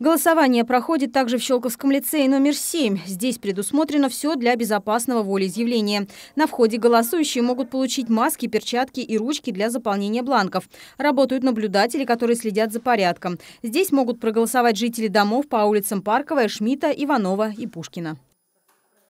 Голосование проходит также в Щелковском лицее номер 7. Здесь предусмотрено все для безопасного волеизъявления. На входе голосующие могут получить маски, перчатки и ручки для заполнения бланков. Работают наблюдатели, которые следят за порядком. Здесь могут проголосовать жители домов по улицам Парковая, Шмита, Иванова и Пушкина.